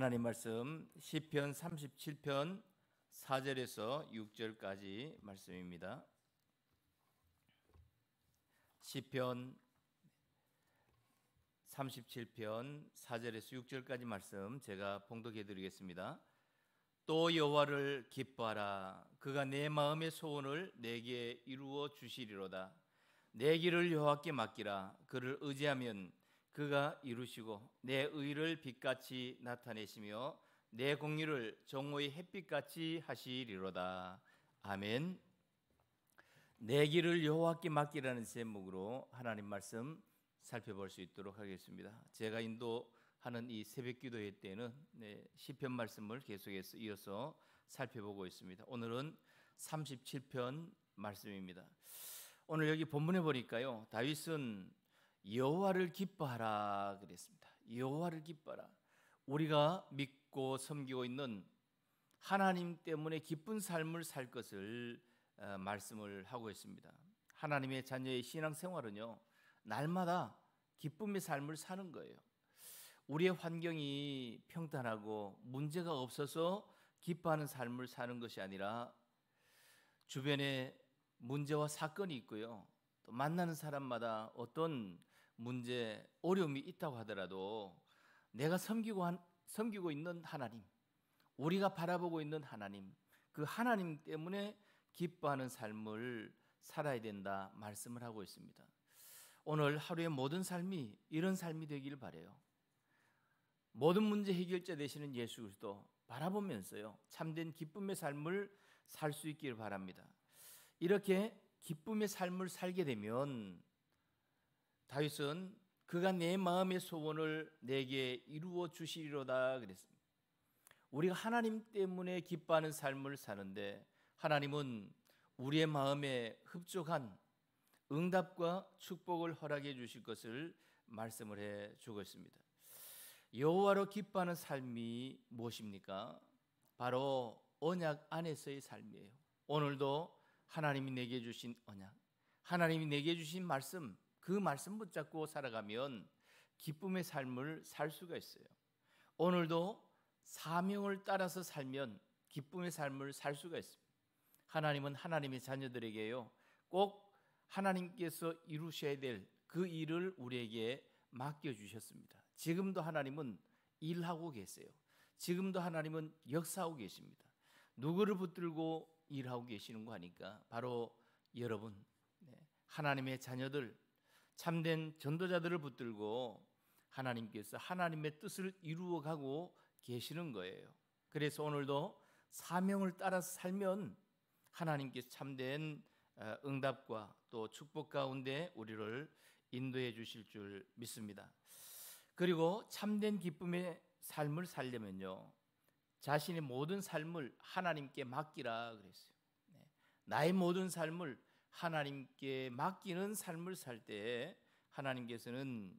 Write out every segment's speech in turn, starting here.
하나님 말씀 시편 37편 4절에서 6절까지 말씀입니다. 시편 37편 4절에서 6절까지 말씀 제가 봉독해 드리겠습니다. 또 여호와를 기뻐하라 그가 내 마음의 소원을 내게 이루어 주시리로다 내 길을 여호와께 맡기라 그를 의지하면 그가 이루시고 내 의를 빛같이 나타내시며 내 공의를 정오의 햇빛같이 하시리로다. 아멘. 내 길을 여호와께 맡기라는 제목으로 하나님 말씀 살펴볼 수 있도록 하겠습니다. 제가 인도하는 이 새벽 기도회 때는 네, 시편 말씀을 계속해서 이어서 살펴보고 있습니다. 오늘은 37편 말씀입니다. 오늘 여기 본문에 보니까요. 다윗은 여호와를 기뻐하라 그랬습니다. 여호와를 기뻐라. 우리가 믿고 섬기고 있는 하나님 때문에 기쁜 삶을 살 것을 어, 말씀을 하고 있습니다. 하나님의 자녀의 신앙 생활은요. 날마다 기쁨의 삶을 사는 거예요. 우리의 환경이 평탄하고 문제가 없어서 기뻐하는 삶을 사는 것이 아니라 주변에 문제와 사건이 있고요. 또 만나는 사람마다 어떤 문제, 어려움이 있다고 하더라도 내가 섬기고 한, 섬기고 있는 하나님, 우리가 바라보고 있는 하나님, 그 하나님 때문에 기뻐하는 삶을 살아야 된다 말씀을 하고 있습니다. 오늘 하루의 모든 삶이 이런 삶이 되길 바래요. 모든 문제 해결자 되시는 예수 그리스도 바라보면서요. 참된 기쁨의 삶을 살 수 있기를 바랍니다. 이렇게 기쁨의 삶을 살게 되면 다윗은 그가 내 마음의 소원을 내게 이루어 주시리로다 그랬습니다. 우리가 하나님 때문에 기뻐하는 삶을 사는데 하나님은 우리의 마음에 흡족한 응답과 축복을 허락해 주실 것을 말씀을 해 주고 있습니다. 여호와로 기뻐하는 삶이 무엇입니까? 바로 언약 안에서의 삶이에요. 오늘도 하나님이 내게 주신 언약, 하나님이 내게 주신 말씀, 그 말씀 붙잡고 살아가면 기쁨의 삶을 살 수가 있어요. 오늘도 사명을 따라서 살면 기쁨의 삶을 살 수가 있습니다. 하나님은 하나님의 자녀들에게요. 꼭 하나님께서 이루셔야 될 그 일을 우리에게 맡겨 주셨습니다. 지금도 하나님은 일하고 계세요. 지금도 하나님은 역사하고 계십니다. 누구를 붙들고 일하고 계시는 거 아니까 바로 여러분 네, 하나님의 자녀들 참된 전도자들을 붙들고 하나님께서 하나님의 뜻을 이루어가고 계시는 거예요. 그래서 오늘도 사명을 따라 살면 하나님께서 참된 어, 응답과 또 축복 가운데 우리를 인도해 주실 줄 믿습니다. 그리고 참된 기쁨의 삶을 살려면요. 자신의 모든 삶을 하나님께 맡기라 그랬어요. 네. 나의 모든 삶을 하나님께 맡기는 삶을 살 때에 하나님께서는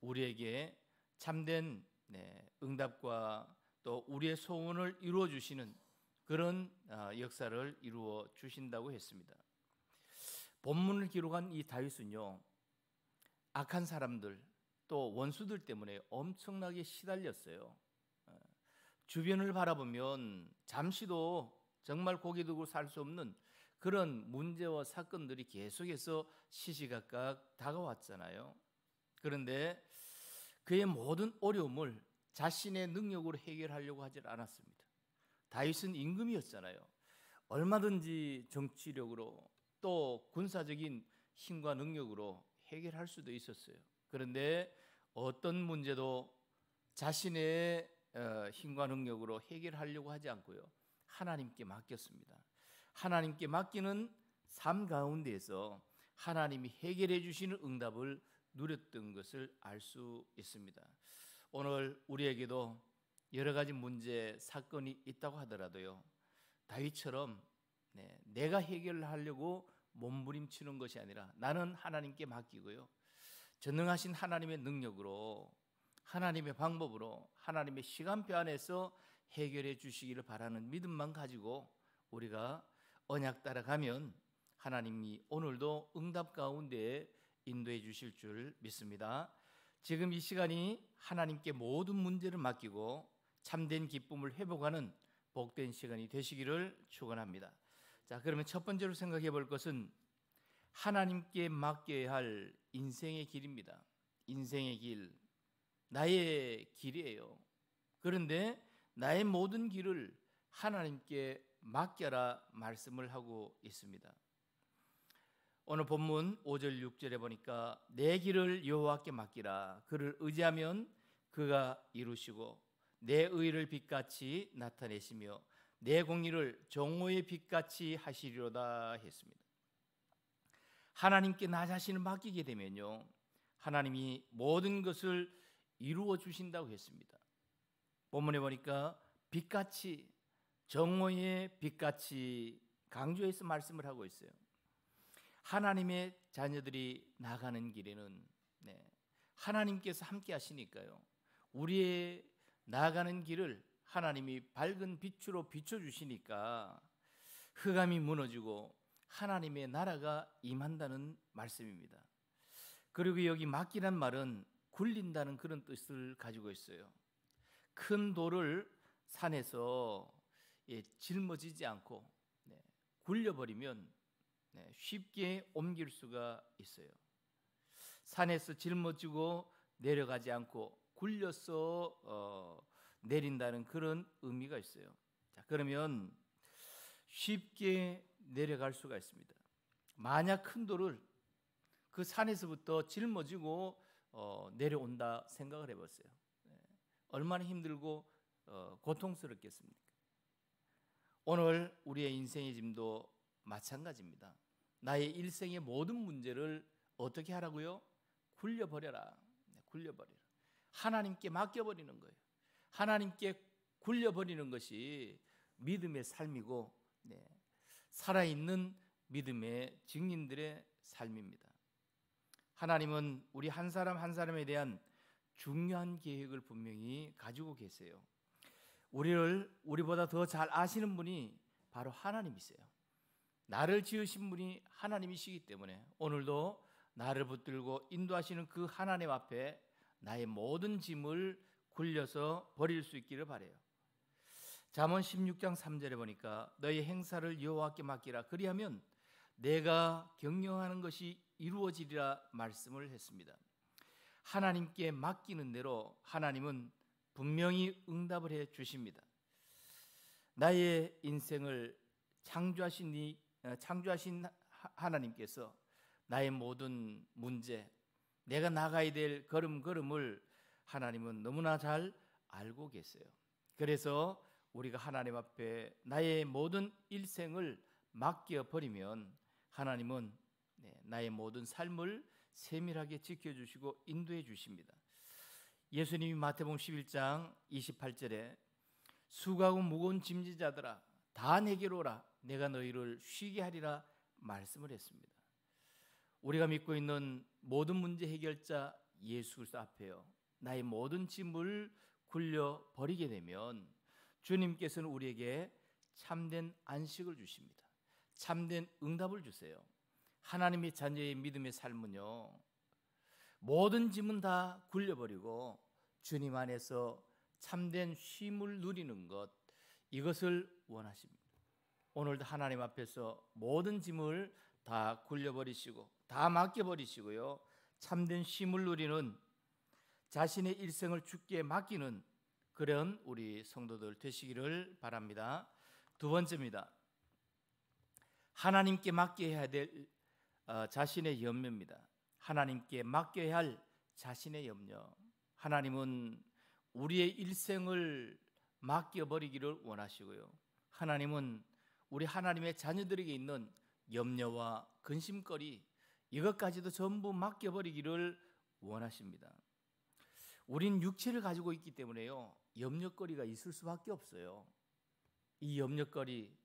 우리에게 참된 네, 응답과 또 우리의 소원을 이루어 주시는 그런 어, 역사를 이루어 주신다고 했습니다. 본문을 기록한 이 다윗은요 악한 사람들 또 원수들 때문에 엄청나게 시달렸어요. 어, 주변을 바라보면 잠시도 정말 고개 두고 살 수 없는 그런 문제와 사건들이 계속해서 시시각각 다가왔잖아요. 그런데 그의 모든 어려움을 자신의 능력으로 해결하려고 하지 않았습니다. 다윗은 임금이었잖아요. 얼마든지 정치력으로 또 군사적인 힘과 능력으로 해결할 수도 있었어요. 그런데 어떤 문제도 자신의 어, 힘과 능력으로 해결하려고 하지 않고요. 하나님께 맡겼습니다. 하나님께 맡기는 삶 가운데에서 하나님이 해결해 주시는 응답을 누렸던 것을 알 수 있습니다. 오늘 우리에게도 여러 가지 문제 사건이 있다고 하더라도요 다윗처럼 네, 내가 해결하려고 몸부림치는 것이 아니라 나는 하나님께 맡기고요 전능하신 하나님의 능력으로 하나님의 방법으로 하나님의 시간표 안에서 해결해 주시기를 바라는 믿음만 가지고 우리가 언약 따라가면 하나님이 오늘도 응답 가운데 인도해 주실 줄 믿습니다. 지금 이 시간이 하나님께 모든 문제를 맡기고 참된 기쁨을 회복하는 복된 시간이 되시기를 축원합니다. 자, 그러면 첫 번째로 생각해 볼 것은 하나님께 맡겨야 할 인생의 길입니다. 인생의 길. 나의 길이에요. 그런데 나의 모든 길을 하나님께 맡겨라 말씀을 하고 있습니다. 오늘 본문 5절 6절에 보니까 내 길을 여호와께 맡기라 그를 의지하면 그가 이루시고 내 의를 빛같이 나타내시며 내 공의를 정오의 빛같이 하시리로다 했습니다. 하나님께 나 자신을 맡기게 되면요. 하나님이 모든 것을 이루어 주신다고 했습니다. 본문에 보니까 빛같이 정오의 빛같이 강조해서 말씀을 하고 있어요. 하나님의 자녀들이 나가는 길에는 네, 하나님께서 함께 하시니까요. 우리의 나가는 길을 하나님이 밝은 빛으로 비춰주시니까 흑암이 무너지고 하나님의 나라가 임한다는 말씀입니다. 그리고 여기 막기란 말은 굴린다는 그런 뜻을 가지고 있어요. 큰 돌을 산에서 예, 짊어지지 않고 네, 굴려버리면 네, 쉽게 옮길 수가 있어요. 산에서 짊어지고 내려가지 않고 굴려서 어, 내린다는 그런 의미가 있어요. 자, 그러면 쉽게 내려갈 수가 있습니다. 만약 큰 돌을 그 산에서부터 짊어지고 어, 내려온다 생각을 해봤어요. 네. 얼마나 힘들고 어, 고통스럽겠습니까? 오늘 우리의 인생의 짐도 마찬가지입니다. 나의 일생의 모든 문제를 어떻게 하라고요? 굴려버려라. 네, 굴려버려라. 하나님께 맡겨버리는 거예요. 하나님께 굴려버리는 것이 믿음의 삶이고 네. 살아있는 믿음의 증인들의 삶입니다. 하나님은 우리 한 사람 한 사람에 대한 중요한 계획을 분명히 가지고 계세요. 우리를 우리보다 더 잘 아시는 분이 바로 하나님이세요. 나를 지으신 분이 하나님이시기 때문에 오늘도 나를 붙들고 인도하시는 그 하나님 앞에 나의 모든 짐을 굴려서 버릴 수 있기를 바래요. 잠언 16장 3절에 보니까 너의 행사를 여호와께 맡기라 그리하면 내가 경영하는 것이 이루어지리라 말씀을 했습니다. 하나님께 맡기는 대로 하나님은 분명히 응답을 해 주십니다. 나의 인생을 창조하신 이 어, 창조하신 하나님께서 나의 모든 문제, 내가 나가야 될 걸음걸음을 하나님은 너무나 잘 알고 계세요. 그래서 우리가 하나님 앞에 나의 모든 일생을 맡겨 버리면 하나님은 네, 나의 모든 삶을 세밀하게 지켜주시고 인도해 주십니다. 예수님이 마태복음 11장 28절에 수고하고 무거운 짐지자들아 다 내게로 오라 내가 너희를 쉬게 하리라 말씀을 했습니다. 우리가 믿고 있는 모든 문제 해결자 예수 그리스도 앞에요. 나의 모든 짐을 굴려 버리게 되면 주님께서는 우리에게 참된 안식을 주십니다. 참된 응답을 주세요. 하나님의 자녀의 믿음의 삶은요. 모든 짐은 다 굴려버리고 주님 안에서 참된 쉼을 누리는 것 이것을 원하십니다. 오늘도 하나님 앞에서 모든 짐을 다 굴려버리시고 다 맡겨버리시고요. 참된 쉼을 누리는 자신의 일생을 주께 맡기는 그런 우리 성도들 되시기를 바랍니다. 두 번째입니다. 하나님께 맡게 야될 어, 자신의 연면입니다. 하나님께 맡겨야 할 자신의 염려. 하나님은 우리의 일생을 맡겨버리기를 원하시고요. 하나님은 우리 하나님의 자녀들에게 있는 염려와 근심거리 이것까지도 전부 맡겨버리기를 원하십니다. 우린 육체를 가지고 있기 때문에요. 염려거리가 있을 수밖에 없어요. 이 염려거리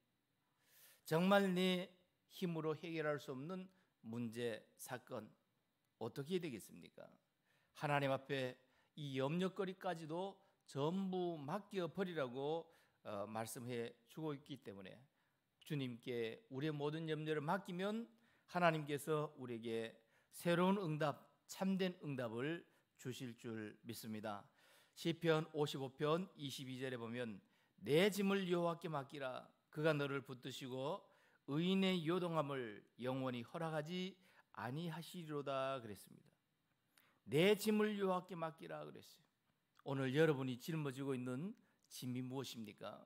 정말 내 힘으로 해결할 수 없는 문제, 사건 어떻게 되겠습니까? 하나님 앞에 이 염려거리까지도 전부 맡겨 버리라고 어, 말씀해 주고 있기 때문에 주님께 우리의 모든 염려를 맡기면 하나님께서 우리에게 새로운 응답, 참된 응답을 주실 줄 믿습니다. 시편 55편 22절에 보면 내 짐을 여호와께 맡기라 그가 너를 붙드시고 의인의 요동함을 영원히 허락하지 아니하시리로다 그랬습니다. 내 짐을 여호와께 맡기라 그랬어요. 오늘 여러분이 짊어지고 있는 짐이 무엇입니까?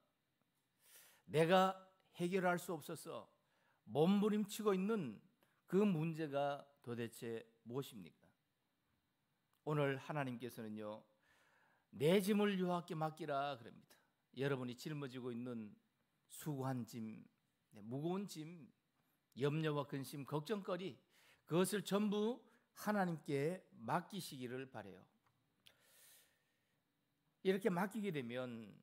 내가 해결할 수 없어서 몸부림치고 있는 그 문제가 도대체 무엇입니까? 오늘 하나님께서는요. 내 짐을 여호와께 맡기라 그럽니다. 여러분이 짊어지고 있는 수고한 짐, 네, 무거운 짐, 염려와 근심, 걱정거리 그것을 전부 하나님께 맡기시기를 바래요. 이렇게 맡기게 되면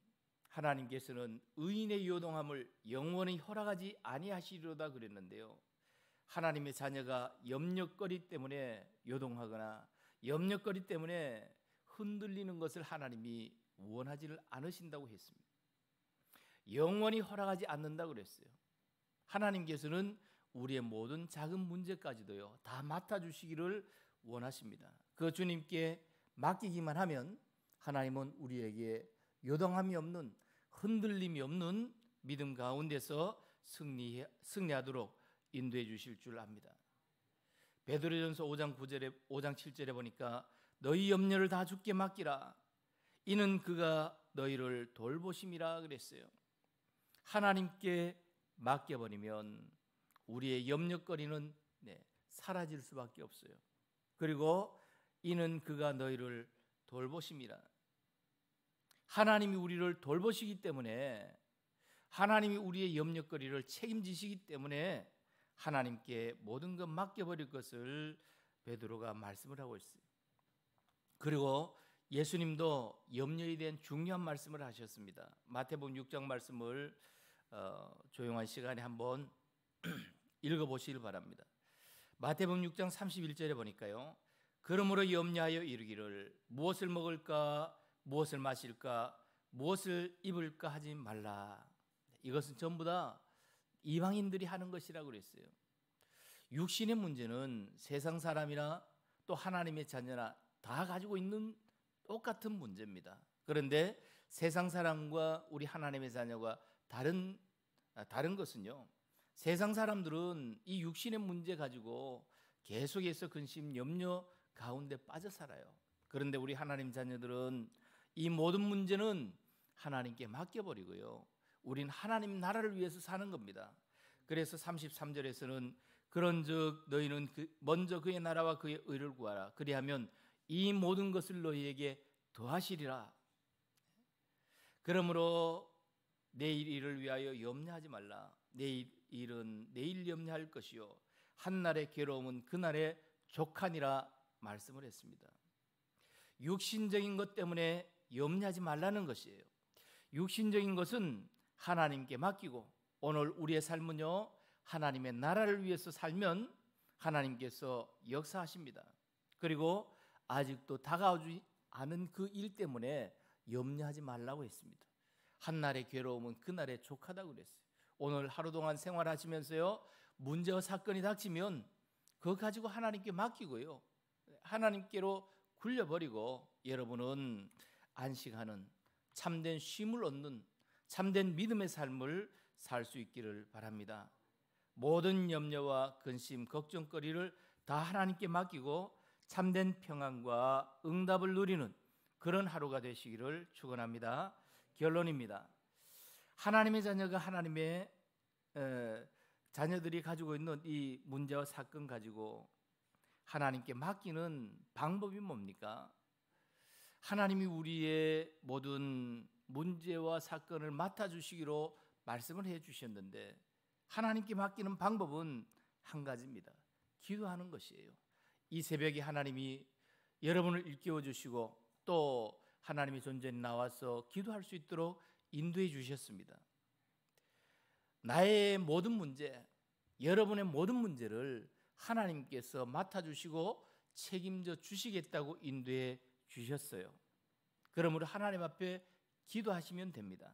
하나님께서는 의인의 요동함을 영원히 허락하지 아니하시리로다 그랬는데요. 하나님의 자녀가 염려거리 때문에 요동하거나 염려거리 때문에 흔들리는 것을 하나님이 원하지를 않으신다고 했습니다. 영원히 허락하지 않는다 그랬어요. 하나님께서는 우리의 모든 작은 문제까지도요 다 맡아주시기를 원하십니다. 그 주님께 맡기기만 하면 하나님은 우리에게 요동함이 없는 흔들림이 없는 믿음 가운데서 승리 승리하도록 인도해 주실 줄 압니다. 베드로전서 5장 9절에 5장 7절에 보니까 너희 염려를 다 주께 맡기라 이는 그가 너희를 돌보심이라 그랬어요. 하나님께 맡겨 버리면 우리의 염려거리는 네, 사라질 수밖에 없어요. 그리고 이는 그가 너희를 돌보심이라. 하나님이 우리를 돌보시기 때문에 하나님이 우리의 염려거리를 책임지시기 때문에 하나님께 모든 것 맡겨버릴 것을 베드로가 말씀을 하고 있어요. 그리고 예수님도 염려에 대한 중요한 말씀을 하셨습니다. 마태복음 6장 말씀을 어, 조용한 시간에 한번 읽어보시길 바랍니다. 마태복음 6장 31절에 보니까요. 그러므로 염려하여 이르기를 무엇을 먹을까 무엇을 마실까 무엇을 입을까 하지 말라. 이것은 전부 다 이방인들이 하는 것이라고 그랬어요. 육신의 문제는 세상 사람이나 또 하나님의 자녀나 다 가지고 있는 똑같은 문제입니다. 그런데 세상 사람과 우리 하나님의 자녀가 다른 다른 것은요. 세상 사람들은 이 육신의 문제 가지고 계속해서 근심, 염려 가운데 빠져 살아요. 그런데 우리 하나님 자녀들은 이 모든 문제는 하나님께 맡겨버리고요. 우린 하나님 나라를 위해서 사는 겁니다. 그래서 33절에서는 그런즉 너희는 그 먼저 그의 나라와 그의 의를 구하라. 그리하면 이 모든 것을 너희에게 더하시리라. 그러므로 내일 일을 위하여 염려하지 말라. 내일 일은 내일 염려할 것이요 한날의 괴로움은 그날의 족하니라 말씀을 했습니다. 육신적인 것 때문에 염려하지 말라는 것이에요. 육신적인 것은 하나님께 맡기고 오늘 우리의 삶은요 하나님의 나라를 위해서 살면 하나님께서 역사하십니다. 그리고 아직도 다가오지 않은 그 일 때문에 염려하지 말라고 했습니다. 한날의 괴로움은 그날의 족하다고 그랬어요. 오늘 하루 동안 생활하시면서요. 문제와 사건이 닥치면 그거 가지고 하나님께 맡기고요. 하나님께로 굴려버리고 여러분은 안식하는 참된 쉼을 얻는 참된 믿음의 삶을 살 수 있기를 바랍니다. 모든 염려와 근심, 걱정거리를 다 하나님께 맡기고 참된 평안과 응답을 누리는 그런 하루가 되시기를 축원합니다. 결론입니다. 하나님의 자녀가 하나님의 어, 자녀들이 가지고 있는 이 문제와 사건 가지고 하나님께 맡기는 방법이 뭡니까? 하나님이 우리의 모든 문제와 사건을 맡아 주시기로 말씀을 해 주셨는데 하나님께 맡기는 방법은 한 가지입니다. 기도하는 것이에요. 이 새벽에 하나님이 여러분을 일깨워 주시고 또 하나님의 존재에 나와서 기도할 수 있도록 인도해 주셨습니다. 나의 모든 문제, 여러분의 모든 문제를 하나님께서 맡아주시고 책임져 주시겠다고 인도해 주셨어요. 그러므로 하나님 앞에 기도하시면 됩니다.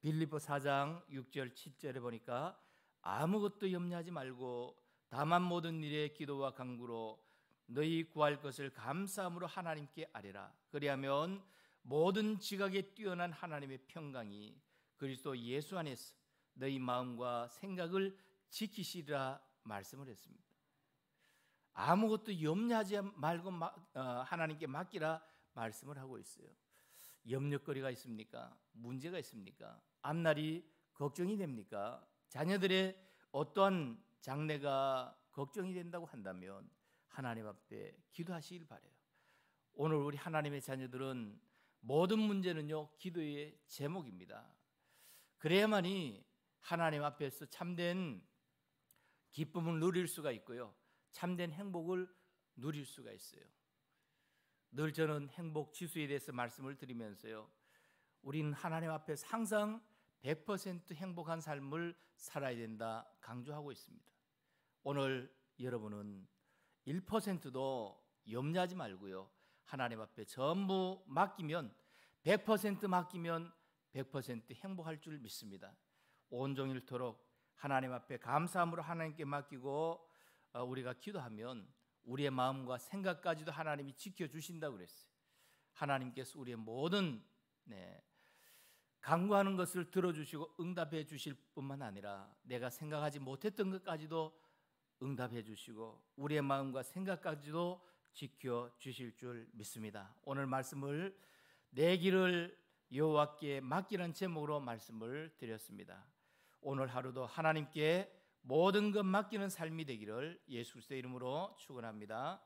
빌리포 4장 6절 7절에 보니까 아무것도 염려하지 말고 다만 모든 일에 기도와 간구로 너희 구할 것을 감사함으로 하나님께 아뢰라. 그리하면 모든 지각에 뛰어난 하나님의 평강이 그리스도 예수 안에서 너희 마음과 생각을 지키시라 리 말씀을 했습니다. 아무것도 염려하지 말고 어, 하나님께 맡기라 말씀을 하고 있어요. 염려거리가 있습니까? 문제가 있습니까? 앞날이 걱정이 됩니까? 자녀들의 어떠한 장래가 걱정이 된다고 한다면 하나님 앞에 기도하시길 바래요. 오늘 우리 하나님의 자녀들은 모든 문제는요, 기도의 제목입니다. 그래야만이 하나님 앞에서 참된 기쁨을 누릴 수가 있고요. 참된 행복을 누릴 수가 있어요. 늘 저는 행복 지수에 대해서 말씀을 드리면서요. 우리 하나님 앞에서 항상 100% 행복한 삶을 살아야 된다 강조하고 있습니다. 오늘 여러분은 1%도 염려하지 말고요. 하나님 앞에 전부 맡기면 100% 맡기면 100% 행복할 줄 믿습니다. 온종일토록 하나님 앞에 감사함으로 하나님께 맡기고 어, 우리가 기도하면 우리의 마음과 생각까지도 하나님이 지켜 주신다 그랬어요. 하나님께서 우리의 모든 네, 간구하는 것을 들어주시고 응답해 주실 뿐만 아니라 내가 생각하지 못했던 것까지도 응답해 주시고 우리의 마음과 생각까지도 지켜 주실 줄 믿습니다. 오늘 말씀을 내 길을 여호와께 맡기는 제목으로 말씀을 드렸습니다. 오늘 하루도 하나님께 모든 것 맡기는 삶이 되기를 예수의 이름으로 축원합니다.